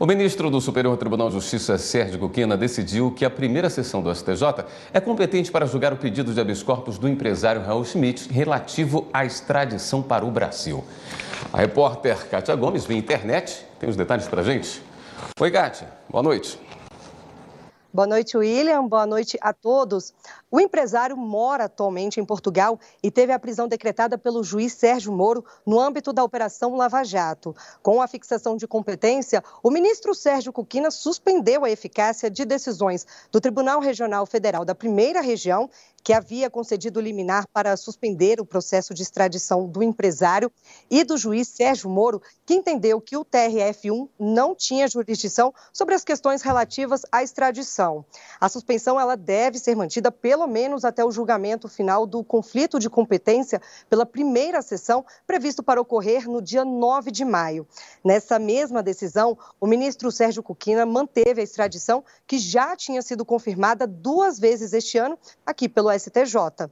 O ministro do Superior Tribunal de Justiça, Sérgio Guquina, decidiu que a primeira sessão do STJ é competente para julgar o pedido de habeas corpus do empresário Raul Schmidt relativo à extradição para o Brasil. A repórter Kátia Gomes, via internet, tem os detalhes para gente. Oi, Kátia. Boa noite. Boa noite, William. Boa noite a todos. O empresário mora atualmente em Portugal e teve a prisão decretada pelo juiz Sérgio Moro no âmbito da Operação Lava Jato. Com a fixação de competência, o ministro Sérgio Coquina suspendeu a eficácia de decisões do Tribunal Regional Federal da Primeira Região que havia concedido liminar para suspender o processo de extradição do empresário e do juiz Sérgio Moro, que entendeu que o TRF1 não tinha jurisdição sobre as questões relativas à extradição. A suspensão ela deve ser mantida pelo menos até o julgamento final do conflito de competência pela primeira sessão previsto para ocorrer no dia 9 de maio. Nessa mesma decisão, o ministro Sérgio Cuquina manteve a extradição que já tinha sido confirmada duas vezes este ano aqui pelo STJ.